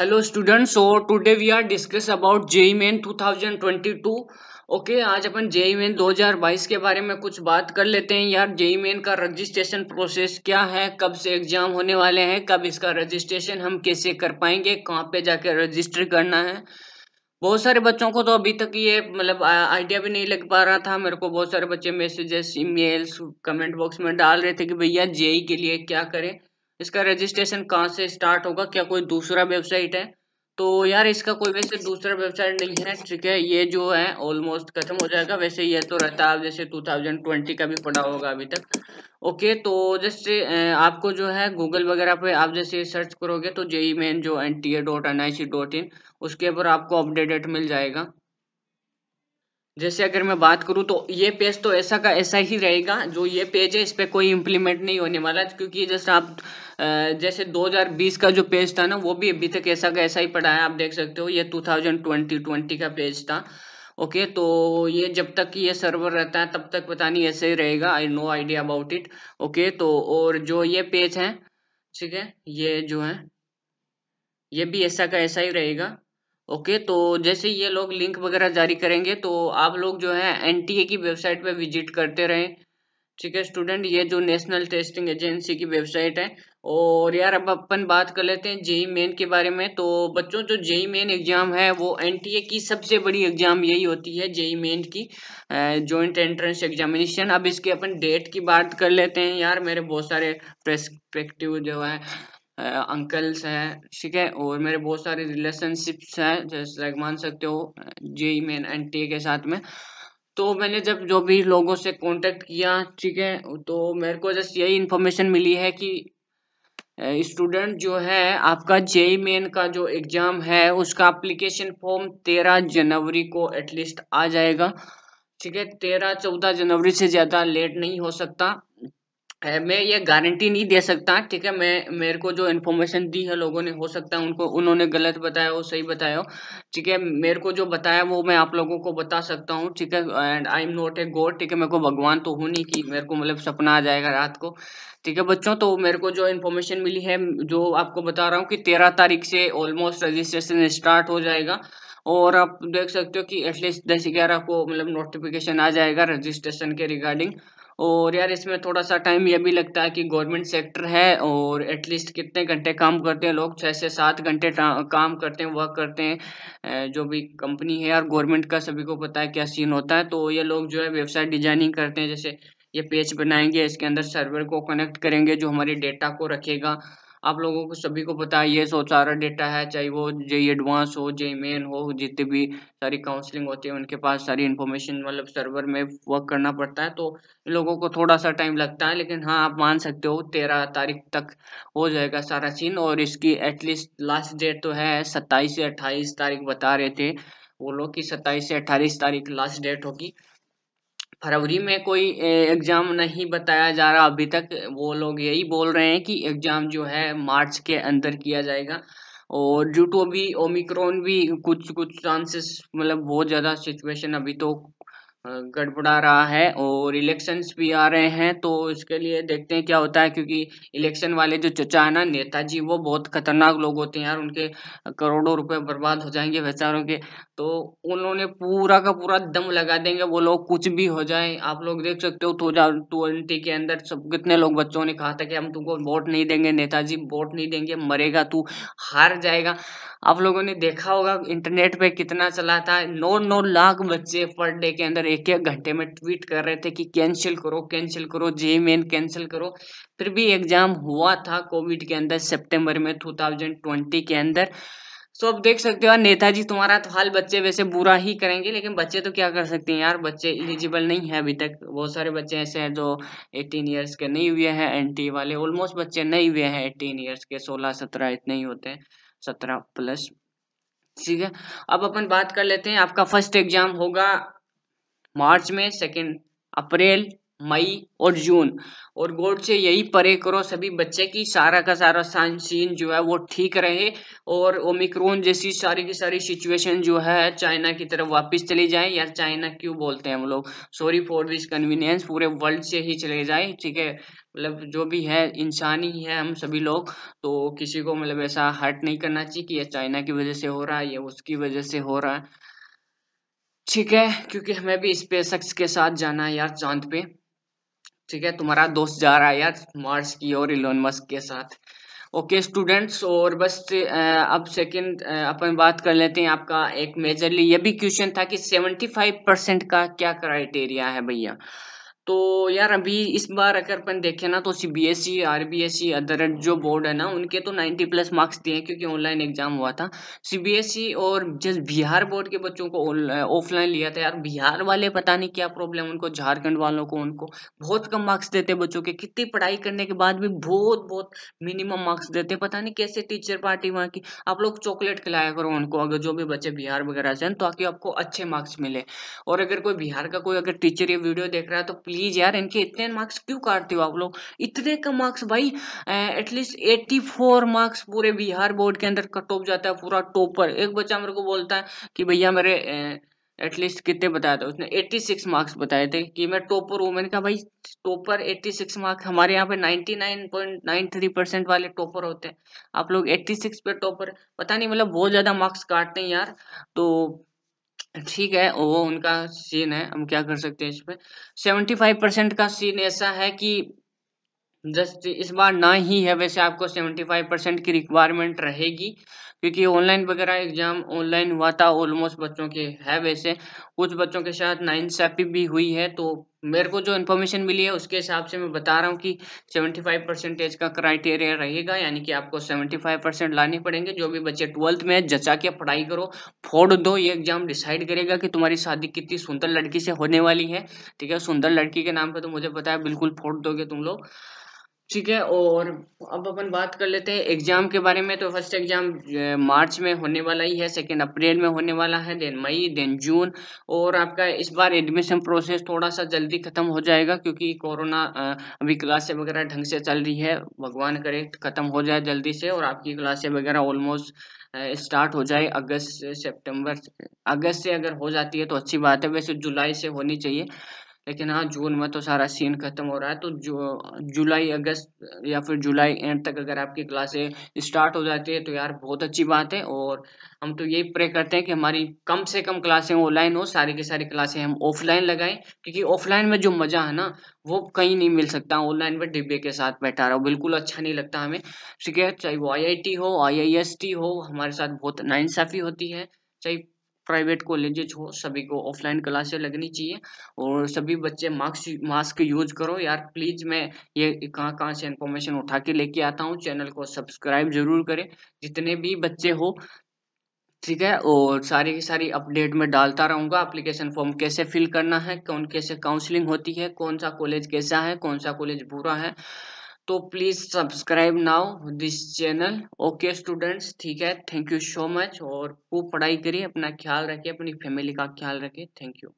hello students so today we are discuss about JEE Main 2022 okay आज अपन JEE Main 2022 के बारे में कुछ बात कर लेते हैं यार जेई मेन e e का रजिस्ट्रेशन प्रोसेस क्या है कब से एग्जाम होने वाले हैं कब इसका रजिस्ट्रेशन हम कैसे कर पाएंगे कहाँ पे जाके रजिस्टर करना है बहुत सारे बच्चों को तो अभी तक ये मतलब आइडिया भी नहीं लग पा रहा था मेरे को बहुत सारे बच्चे मैसेजेस ई कमेंट बॉक्स में डाल रहे थे कि भैया जेई e के लिए क्या करें इसका रजिस्ट्रेशन कहाँ से स्टार्ट होगा क्या कोई दूसरा वेबसाइट है तो यार इसका कोई वैसे दूसरा वेबसाइट नहीं है ठीक है ये जो है ऑलमोस्ट खत्म हो जाएगा वैसे ये तो रहता है जैसे 2020 का भी पड़ा होगा अभी तक ओके तो जैसे आपको जो है गूगल वगैरह पे आप जैसे सर्च करोगे तो जेई मेन e e जो N T A dot N I C dot in उसके ऊपर आपको अपडेटेड मिल जाएगा जैसे अगर मैं बात करूँ तो ये पेज तो ऐसा का ऐसा ही रहेगा जो ये पेज है इस पर कोई इम्प्लीमेंट नहीं होने वाला क्योंकि जैसे आप जैसे 2020 का जो पेज था ना वो भी अभी तक ऐसा का ऐसा ही पड़ा है आप देख सकते हो ये 2020 20 का पेज था ओके तो ये जब तक ये सर्वर रहता है तब तक पता नहीं ऐसे ही रहेगा I no idea about it okay तो और जो ये पेज है ठीक है ये जो है ये भी ऐसा का ऐसा ही रहेगा ओके तो जैसे ये लोग लिंक वगैरह जारी करेंगे तो आप लोग जो है एनटीए की वेबसाइट पे विजिट करते रहें ठीक है स्टूडेंट ये जो नेशनल टेस्टिंग एजेंसी की वेबसाइट है और यार अब अपन बात कर लेते हैं जेई मेन के बारे में तो बच्चों जो जेई मेन एग्जाम है वो एनटीए की सबसे बड़ी एग्जाम यही होती है जेई मेन की जॉइंट एंट्रेंस एग्जामिनेशन अब इसके अपन डेट की बात कर लेते हैं यार मेरे बहुत सारे प्रस्पेक्टिव जो है अंकल्स हैं ठीक है और मेरे बहुत सारे रिलेशनशिप्स हैं जैसे लाइक मान सकते हो जेई मेन एन टी के साथ में तो मैंने जब जो भी लोगों से कांटेक्ट किया ठीक है तो मेरे को जस्ट यही इन्फॉर्मेशन मिली है कि स्टूडेंट जो है आपका जेई मेन का जो एग्जाम है उसका अप्लीकेशन फॉर्म तेरह जनवरी को एटलीस्ट आ जाएगा ठीक है तेरह चौदह जनवरी से ज़्यादा लेट नहीं हो सकता मैं ये गारंटी नहीं दे सकता ठीक है मैं मेरे को जो इन्फॉर्मेशन दी है लोगों ने हो सकता है उनको उन्होंने गलत बताया हो सही बताया हो ठीक है मेरे को जो बताया वो मैं आप लोगों को बता सकता हूँ ठीक है and I am not a god ठीक है मेरे को भगवान तो हूँ नहीं कि मेरे को मतलब सपना आ जाएगा रात को ठीक है बच्चों तो मेरे को जो इन्फॉर्मेशन मिली है जो आपको बता रहा हूँ कि तेरह तारीख से ऑलमोस्ट रजिस्ट्रेशन स्टार्ट हो जाएगा और आप देख सकते हो कि एटलीस्ट दस ग्यारह को मतलब नोटिफिकेशन आ जाएगा रजिस्ट्रेशन के रिगार्डिंग और यार इसमें थोड़ा सा टाइम यह भी लगता है कि गवर्नमेंट सेक्टर है और एटलीस्ट कितने घंटे काम करते हैं लोग छः से सात घंटे काम करते हैं वर्क करते हैं जो भी कंपनी है यार गवर्नमेंट का सभी को पता है क्या सीन होता है तो ये लोग जो है वेबसाइट डिजाइनिंग करते हैं जैसे ये पेज बनाएंगे इसके अंदर सर्वर को कनेक्ट करेंगे जो हमारे डेटा को रखेगा आप लोगों को सभी को पता है ये सो सारा डेटा है चाहे वो जे एडवांस e हो जे मेन e हो जितनी भी सारी काउंसलिंग होती है उनके पास सारी इन्फॉर्मेशन मतलब सर्वर में वर्क करना पड़ता है तो इन लोगों को थोड़ा सा टाइम लगता है लेकिन हाँ आप मान सकते हो तेरह तारीख तक हो जाएगा सारा सीन और इसकी एटलीस्ट लास्ट डेट तो है सत्ताईस से अट्ठाईस तारीख बता रहे थे वो लोग की सत्ताईस से अट्ठाईस तारीख लास्ट डेट होगी फरवरी में कोई एग्जाम नहीं बताया जा रहा अभी तक वो लोग यही बोल रहे हैं कि एग्जाम जो है मार्च के अंदर किया जाएगा और जू टू अभी ओमिक्रॉन भी कुछ कुछ चांसेस मतलब बहुत ज़्यादा सिचुएशन अभी तो गड़बड़ा रहा है और इलेक्शंस भी आ रहे हैं तो इसके लिए देखते हैं क्या होता है क्योंकि इलेक्शन वाले जो चचा है ना नेताजी वो बहुत खतरनाक लोग होते हैं यार उनके करोड़ों रुपए बर्बाद हो जाएंगे बेचारों के तो उन्होंने पूरा का पूरा दम लगा देंगे वो लोग कुछ भी हो जाए आप लोग देख सकते हो टू ट्वेंटी के अंदर सब कितने लोग बच्चों ने कहा था कि हम तुमको वोट नहीं देंगे नेताजी वोट नहीं देंगे मरेगा तू हार जाएगा आप लोगों ने देखा होगा इंटरनेट पे कितना चला था नौ नौ लाख बच्चे पर डे के अंदर एक एक घंटे में ट्वीट कर रहे थे कि कैंसिल करो कैंसिल करो जे मेन कैंसिल करो फिर भी एग्जाम हुआ था कोविड के अंदर सितंबर में 2020 के अंदर सो अब देख सकते हो नेताजी तुम्हारा तो हाल बच्चे वैसे बुरा ही करेंगे लेकिन बच्चे तो क्या कर सकते हैं यार बच्चे एलिजिबल नहीं है अभी तक बहुत सारे बच्चे ऐसे हैं जो 18 ईयर्स के नहीं हुए हैं एनटी वाले ऑलमोस्ट बच्चे नहीं हुए हैं 18 ईयर्स के 16 17 इतने ही होते हैं 17 प्लस ठीक है अब अपन बात कर लेते हैं आपका फर्स्ट एग्जाम होगा मार्च में सेकेंड अप्रैल मई और जून और गोड से यही परे करो सभी बच्चे की सारा का सारा सीन जो है वो ठीक रहे और ओमिक्रोन जैसी सारी की सारी सिचुएशन जो है चाइना की तरफ वापस चली जाए या चाइना क्यों बोलते हैं हम लोग सॉरी फॉर दिस कन्वीनियंस पूरे वर्ल्ड से ही चले जाए ठीक है मतलब जो भी है इंसान ही है हम सभी लोग तो किसी को मतलब ऐसा हर्ट नहीं करना चाहिए कि यह चाइना की वजह से हो रहा है या उसकी वजह से हो रहा है ठीक है क्योंकि हमें भी स्पेस एक्स के साथ जाना है यार चांद पे ठीक है तुम्हारा दोस्त जा रहा है यार मार्स की और इलोन मस्क के साथ ओके स्टूडेंट्स और बस अब सेकंड अपन बात कर लेते हैं आपका एक मेजरली ये भी क्वेश्चन था कि 75 परसेंट का क्या क्राइटेरिया है भैया तो यार अभी इस बार अगर अपन देखें ना तो C B S E R B S E other जो बोर्ड है ना उनके तो नाइन्टी प्लस मार्क्स दिए हैं क्योंकि ऑनलाइन एग्जाम हुआ था सी बी एस ई और जिस बिहार बोर्ड के बच्चों को ऑफलाइन लिया था यार बिहार वाले पता नहीं क्या प्रॉब्लम उनको झारखंड वालों को उनको बहुत कम मार्क्स देते बच्चों के कितनी पढ़ाई करने के बाद भी बहुत बहुत मिनिमम मार्क्स देते पता नहीं कैसे टीचर पार्टी वहाँ की आप लोग चॉकलेट खिलाया करो उनको अगर जो भी बच्चे बिहार वगैरह से ताकि आपको अच्छे मार्क्स मिले और अगर कोई बिहार का कोई अगर टीचर ये वीडियो देख रहा है तो प्लीज प्लीज यार इनके इतने मार्क्स क्यों काटते हो आप लोग इतने कम मार्क्स भाई एटलीस्ट एट्टी फोर मार्क्स पूरे बिहार बोर्ड के अंदर कट ऑफ जाता है पूरा टॉपर एक बच्चा मेरे को बोलता है कि भैया मेरे एटलीस्ट कितने बताए थे उसने 86 मार्क्स बताए थे कि मैं टॉपर हूँ मैंने कहा भाई टॉपर 86 मार्क्स हमारे यहाँ पे 99.93 परसेंट वाले टॉपर होते हैं आप लोग 86 पे टॉपर पता नहीं मतलब बहुत ज़्यादा मार्क्स काटते हैं यार तो ठीक है वो उनका सीन है हम क्या कर सकते हैं इसमें सेवेंटी फाइव परसेंट का सीन ऐसा है कि जस्ट इस बार ना ही है वैसे आपको सेवेंटी फाइव परसेंट की रिक्वायरमेंट रहेगी क्योंकि ऑनलाइन वगैरह एग्जाम ऑनलाइन हुआ था ऑलमोस्ट बच्चों के है वैसे कुछ बच्चों के साथ सेपी भी हुई है तो मेरे को जो इन्फॉर्मेशन मिली है उसके हिसाब से मैं बता रहा हूँ कि 75 परसेंटेज का क्राइटेरिया रहेगा यानी कि आपको 75 परसेंट लाने पड़ेंगे जो भी बच्चे ट्वेल्थ में जचा के पढ़ाई करो फोड़ दो ये एग्जाम डिसाइड करेगा कि तुम्हारी शादी कितनी सुंदर लड़की से होने वाली है ठीक है सुंदर लड़की के नाम पर तो मुझे पता है बिल्कुल फोड़ दोगे तुम लोग ठीक है और अब अपन बात कर लेते हैं एग्जाम के बारे में तो फर्स्ट एग्जाम मार्च में होने वाला ही है सेकेंड अप्रैल में होने वाला है देन मई देन जून और आपका इस बार एडमिशन प्रोसेस थोड़ा सा जल्दी खत्म हो जाएगा क्योंकि कोरोना अभी क्लासे वगैरह ढंग से चल रही है भगवान करे खत्म हो जाए जल्दी से और आपकी क्लासे वगैरह ऑलमोस्ट स्टार्ट हो जाए अगस्त से अगस्त से अगर हो जाती है तो अच्छी बात है वैसे जुलाई से होनी चाहिए लेकिन हाँ जून में तो सारा सीन खत्म हो रहा है तो जो जुलाई अगस्त या फिर जुलाई एंड तक अगर आपकी क्लासे स्टार्ट हो जाती है तो यार बहुत अच्छी बात है और हम तो यही प्रे करते हैं कि हमारी कम से कम क्लासें ऑनलाइन हो सारी की सारी क्लासें हम ऑफलाइन लगाएं क्योंकि ऑफलाइन में जो मज़ा है ना वो कहीं नहीं मिल सकता ऑनलाइन में डिब्बे के साथ बैठा रहा बिल्कुल अच्छा नहीं लगता हमें ठीक है चाहे वो आई हो आई हो हमारे साथ बहुत नाइंसाफ़ी होती है चाहे प्राइवेट कॉलेजेज हो सभी को ऑफलाइन क्लासे लगनी चाहिए और सभी बच्चे मास्क मास्क यूज करो यार प्लीज मैं ये कहाँ कहाँ से इन्फॉर्मेशन उठा के लेके आता हूँ चैनल को सब्सक्राइब जरूर करें जितने भी बच्चे हो ठीक है और सारी की सारी अपडेट में डालता रहूंगा एप्लीकेशन फॉर्म कैसे फिल करना है कौन कैसे काउंसलिंग होती है कौन सा कॉलेज कैसा है कौन सा कॉलेज बुरा है तो please subscribe now this channel okay students ठीक है थैंक यू सो मच और खूब पढ़ाई करिए अपना ख्याल रखिए अपनी फैमिली का ख्याल रखिए थैंक यू